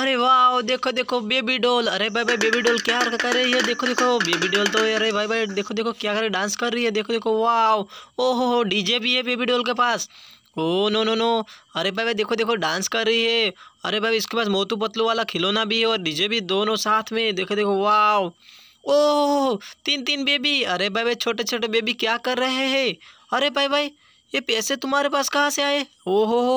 अरे वाह देखो देखो बेबी डॉल अरे भाई भाई बेबी डॉल क्या हरकत कर रही है देखो देखो बेबी डॉल तो अरे भाई भाई देखो देखो क्या कर डांस कर रही है देखो देखो वाह ओहो हो डीजे भी है बेबी डॉल के पास ओ नो नो नो अरे भाई भाई देखो देखो डांस कर रही है अरे भाई इसके पास मोतू पतलू वाला खिलौना भी है और डीजे भी दोनों साथ में देखो देखो वाह ओ तीन तीन बेबी अरे भाई भाई छोटे छोटे बेबी क्या कर रहे हैं अरे भाई भाई ये पैसे तुम्हारे पास कहाँ से आए ओ हो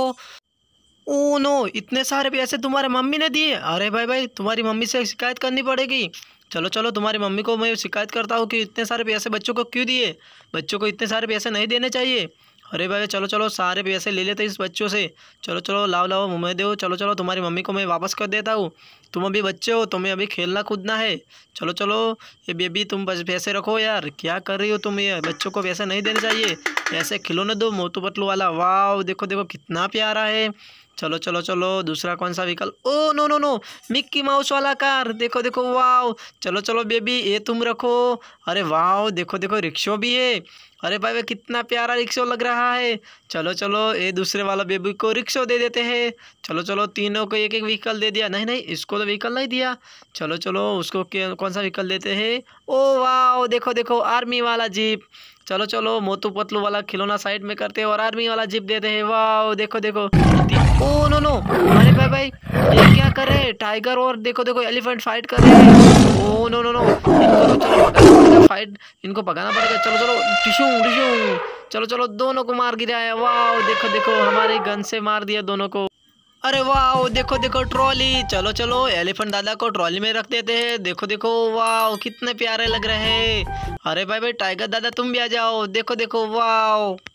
ओ oh नो इतने सारे पैसे तुम्हारे मम्मी ने दिए अरे भाई भाई तुम्हारी मम्मी से शिकायत करनी पड़ेगी चलो चलो तुम्हारी मम्मी को मैं शिकायत करता हूँ कि इतने सारे पैसे बच्चों को क्यों दिए बच्चों को इतने सारे पैसे नहीं देने चाहिए अरे भाई चलो चलो सारे पैसे ले लेते इस बच्चों से चलो चलो लाओ लाओ मैं दो चलो चलो तुम्हारी मम्मी को मैं वापस कर देता हूँ तुम अभी बच्चे हो तुम्हें अभी खेलना कूदना है चलो चलो ये बेबी तुम बस पैसे रखो यार क्या कर रही हो तुम ये बच्चों को पैसे नहीं देने चाहिए ऐसे खिलौने दो मोतू पतलू वाला वाह देखो देखो कितना प्यारा है चलो चलो चलो दूसरा कौन सा विकल्प oh no no no Mickey Mouse वाला कार देखो देखो वाओ चलो चलो बेबी ये तुम रखो अरे वाओ देखो देखो रिक्शो भी है अरे भाई कितना प्यारा रिक्शो लग रहा है चलो चलो ये दूसरे वाला बेबी को रिक्शो दे देते हैं चलो चलो तीनों को एक एक व्हीकल दे दिया नहीं नहीं इसको तो व्हीकल नहीं दिया चलो चलो उसको कौन सा व्हीकल देते हैं ओ वाओ देखो देखो आर्मी वाला जीप चलो चलो मोतू पतलू वाला खिलौना साइड में करते हैं और आर्मी वाला जीप देते हैं वाह देखो देखो ओ नो नो अरे भाई भाई ये क्या कर रहे हैं टाइगर और देखो देखो एलिफेंट फाइट कर रहे हैं ओ नो नो नो इनको तो चलो पकाना फाइट इनको पकाना पड़ेगा चलो चलो टिशू टिशू चलो चलो दोनों को मार गिराया वाह देखो देखो हमारे गन से मार दिया दोनों को अरे वाह देखो देखो ट्रॉली चलो चलो एलिफेंट दादा को ट्रॉली में रख देते हैं देखो देखो वाह कितने प्यारे लग रहे हैं अरे भाई भाई टाइगर दादा तुम भी आ जाओ देखो देखो वाह